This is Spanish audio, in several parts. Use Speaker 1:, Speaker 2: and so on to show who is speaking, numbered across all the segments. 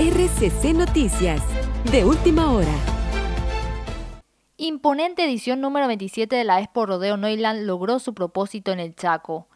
Speaker 1: RCC Noticias, de última hora. Imponente edición número 27 de la Expo Rodeo Noiland logró su propósito en el Chaco.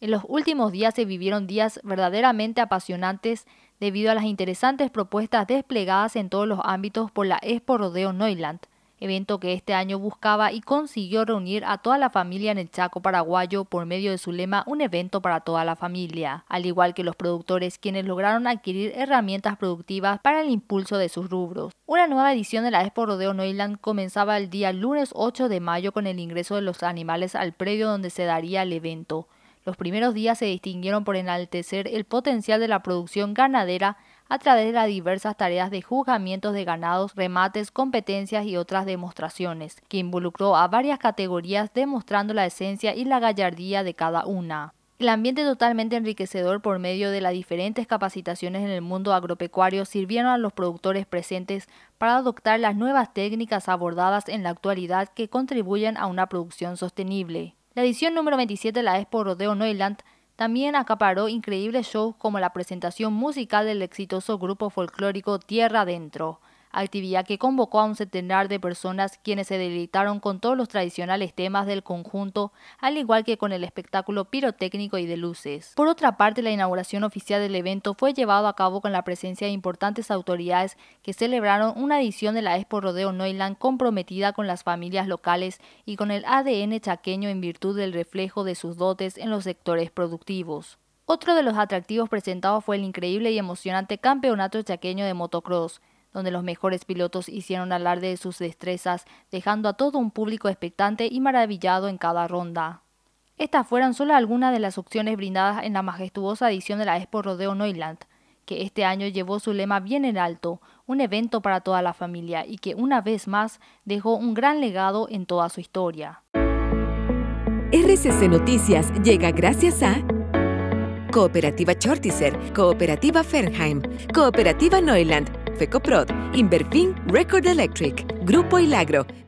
Speaker 1: En los últimos días se vivieron días verdaderamente apasionantes debido a las interesantes propuestas desplegadas en todos los ámbitos por la Expo Rodeo Noiland evento que este año buscaba y consiguió reunir a toda la familia en el Chaco paraguayo por medio de su lema Un evento para toda la familia, al igual que los productores quienes lograron adquirir herramientas productivas para el impulso de sus rubros. Una nueva edición de la Expo Rodeo Noiland comenzaba el día lunes 8 de mayo con el ingreso de los animales al predio donde se daría el evento. Los primeros días se distinguieron por enaltecer el potencial de la producción ganadera a través de las diversas tareas de juzgamientos de ganados, remates, competencias y otras demostraciones, que involucró a varias categorías demostrando la esencia y la gallardía de cada una. El ambiente totalmente enriquecedor por medio de las diferentes capacitaciones en el mundo agropecuario sirvieron a los productores presentes para adoptar las nuevas técnicas abordadas en la actualidad que contribuyen a una producción sostenible. La edición número 27 de la Expo Rodeo Neuland también acaparó increíbles shows como la presentación musical del exitoso grupo folclórico Tierra Adentro actividad que convocó a un centenar de personas quienes se deleitaron con todos los tradicionales temas del conjunto, al igual que con el espectáculo pirotécnico y de luces. Por otra parte, la inauguración oficial del evento fue llevado a cabo con la presencia de importantes autoridades que celebraron una edición de la Expo Rodeo Noiland comprometida con las familias locales y con el ADN chaqueño en virtud del reflejo de sus dotes en los sectores productivos. Otro de los atractivos presentados fue el increíble y emocionante Campeonato Chaqueño de Motocross, donde los mejores pilotos hicieron alarde de sus destrezas, dejando a todo un público expectante y maravillado en cada ronda. Estas fueron solo algunas de las opciones brindadas en la majestuosa edición de la Expo Rodeo Neuland, que este año llevó su lema bien en alto, un evento para toda la familia y que una vez más dejó un gran legado en toda su historia. Noticias llega gracias a Cooperativa Chortiser, Cooperativa Fernheim, Cooperativa Neuland, FECOPROD, Inverfin, Record Electric, Grupo Ilagro,